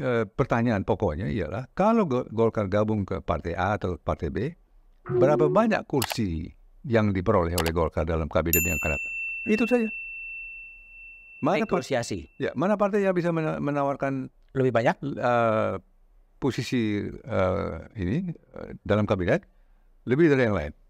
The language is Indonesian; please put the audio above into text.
Eh, pertanyaan pokoknya ialah kalau Golkar gabung ke Partai A atau Partai B, berapa banyak kursi yang diperoleh oleh Golkar dalam kabinet yang akan datang? Itu saja. Mana negosiasi. Ya, mana partai yang bisa menawarkan lebih banyak uh, posisi uh, ini uh, dalam kabinet lebih dari yang lain?